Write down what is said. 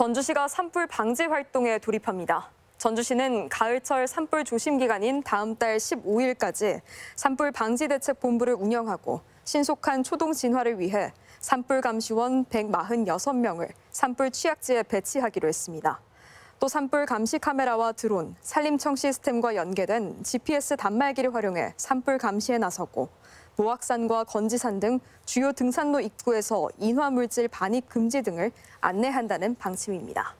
전주시가 산불 방지 활동에 돌입합니다. 전주시는 가을철 산불 조심 기간인 다음 달 15일까지 산불 방지 대책 본부를 운영하고 신속한 초동 진화를 위해 산불 감시원 146명을 산불 취약지에 배치하기로 했습니다. 또 산불 감시 카메라와 드론, 산림청 시스템과 연계된 GPS 단말기를 활용해 산불 감시에 나서고 보악산과 건지산 등 주요 등산로 입구에서 인화물질 반입 금지 등을 안내한다는 방침입니다.